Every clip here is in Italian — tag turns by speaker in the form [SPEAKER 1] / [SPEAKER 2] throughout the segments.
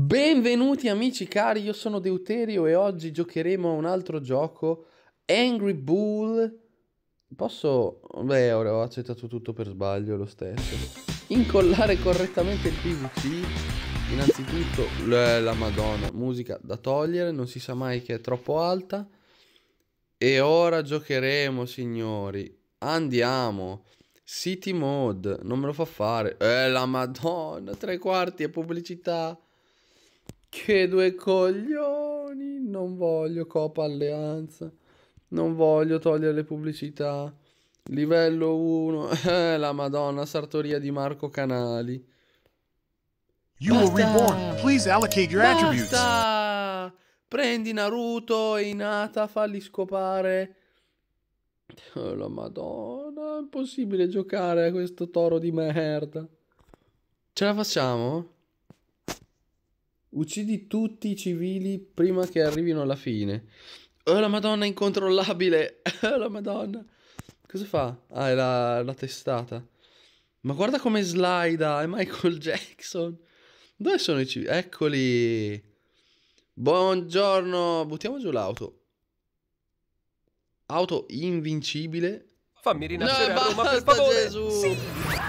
[SPEAKER 1] Benvenuti amici cari, io sono Deuterio e oggi giocheremo a un altro gioco, Angry Bull. Posso... Beh, ora ho accettato tutto per sbaglio lo stesso. Incollare correttamente il PVC. Innanzitutto, la madonna, musica da togliere, non si sa mai che è troppo alta. E ora giocheremo, signori. Andiamo. City Mode, non me lo fa fare. Eh, la madonna, tre quarti è pubblicità. Che due coglioni! Non voglio Copa Alleanza. Non voglio togliere le pubblicità. Livello 1. Eh, la Madonna, sartoria di Marco Canali. You Basta. were reborn. Please allocate your Basta. attributes. Prendi Naruto e Inata, falli scopare. Oh, la Madonna, è impossibile giocare a questo toro di merda. Ce la facciamo? Uccidi tutti i civili prima che arrivino alla fine. Oh la madonna, incontrollabile. Oh la madonna. Cosa fa? Ah, è la, la testata. Ma guarda come slida, è Michael Jackson. Dove sono i civili? Eccoli. Buongiorno, buttiamo giù l'auto. Auto invincibile. Fammi rinascere no, a Roma, per favore. Gesù. Sì.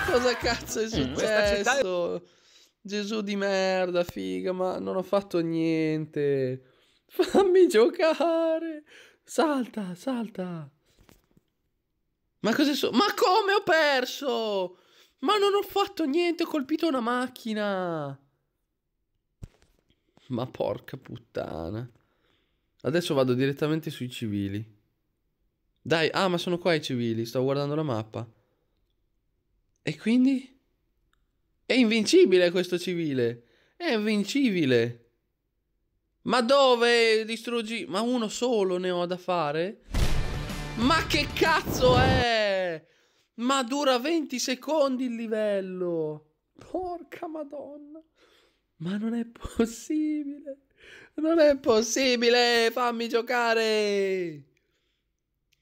[SPEAKER 1] Cosa cazzo è mm. successo? Mm. Gesù di merda, figa, ma non ho fatto niente. Fammi giocare. Salta, salta. Ma cosa so? Ma come ho perso? Ma non ho fatto niente, ho colpito una macchina. Ma porca puttana. Adesso vado direttamente sui civili. Dai, ah, ma sono qua i civili, sto guardando la mappa. E quindi? È invincibile questo civile. È invincibile. Ma dove distruggi? Ma uno solo ne ho da fare? Ma che cazzo è? Ma dura 20 secondi il livello. Porca madonna. Ma non è possibile. Non è possibile. Fammi giocare.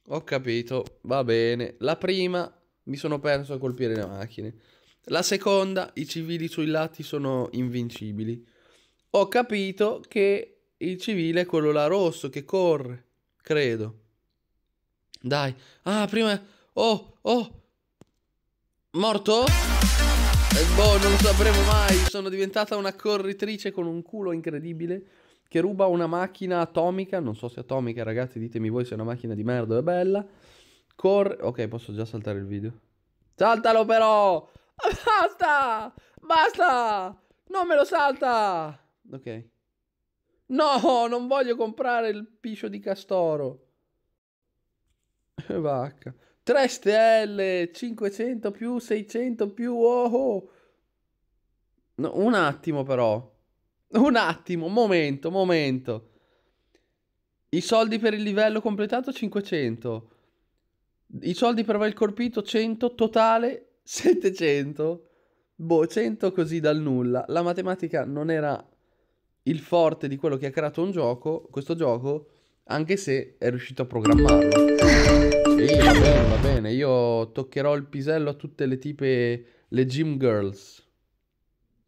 [SPEAKER 1] Ho capito. Va bene. La prima mi sono perso a colpire le macchine. La seconda, i civili sui lati sono invincibili. Ho capito che il civile è quello là rosso che corre, credo. Dai. Ah, prima... Oh, oh. Morto? Eh, boh, non lo sapremo mai. Sono diventata una corritrice con un culo incredibile che ruba una macchina atomica. Non so se atomica, ragazzi, ditemi voi se è una macchina di merda o è bella. Corre... Ok, posso già saltare il video. Saltalo però! Basta! Basta! Non me lo salta! Ok. No, non voglio comprare il piscio di castoro. Eh, vacca. 3 stelle, 500 più, 600 più, oh, oh. No, un attimo però. Un attimo, momento, momento. I soldi per il livello completato 500. I soldi per aver colpito 100, totale 700, boh, 100 così dal nulla. La matematica non era il forte di quello che ha creato un gioco, questo gioco, anche se è riuscito a programmarlo. Sì, va bene, va bene, io toccherò il pisello a tutte le tipe, le gym girls.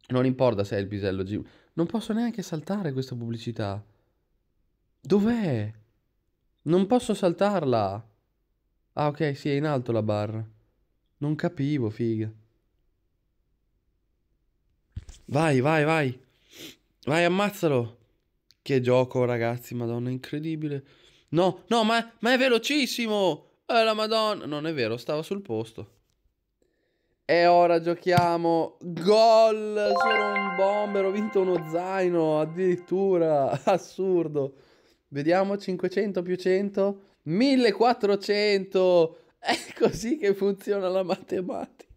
[SPEAKER 1] Non importa se è il pisello gym. Non posso neanche saltare questa pubblicità. Dov'è? Non posso saltarla. Ah, ok, sì, è in alto la barra. Non capivo, figa. Vai, vai, vai. Vai, ammazzalo. Che gioco, ragazzi, madonna, incredibile. No, no, ma, ma è velocissimo. Eh, la madonna. Non è vero, stava sul posto. E ora giochiamo. Gol! Sono un bomber, ho vinto uno zaino, addirittura. Assurdo. Vediamo, 500 più 100. 1400. È così che funziona la matematica.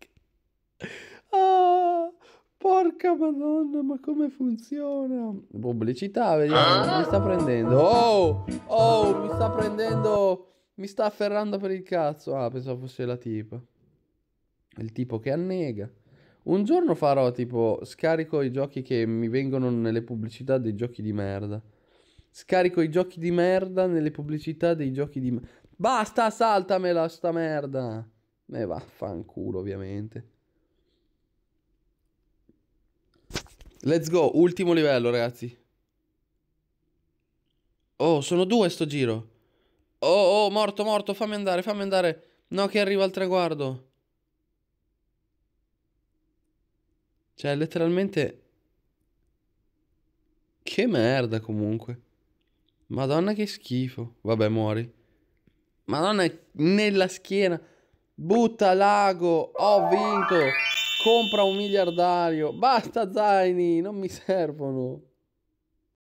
[SPEAKER 1] Ah, porca madonna, ma come funziona? Pubblicità, vediamo, cosa mi sta prendendo. Oh, oh, mi sta prendendo... Mi sta afferrando per il cazzo. Ah, pensavo fosse la tipa. Il tipo che annega. Un giorno farò tipo scarico i giochi che mi vengono nelle pubblicità dei giochi di merda. Scarico i giochi di merda nelle pubblicità dei giochi di merda. Basta, saltamela sta merda. Ne vaffanculo, ovviamente. Let's go, ultimo livello, ragazzi. Oh, sono due sto giro. Oh, oh, morto, morto, fammi andare, fammi andare. No, che arriva al traguardo. Cioè, letteralmente... Che merda, comunque. Madonna, che schifo. Vabbè, muori. Madonna, nella schiena. Butta l'ago. Ho vinto. Compra un miliardario. Basta zaini, non mi servono.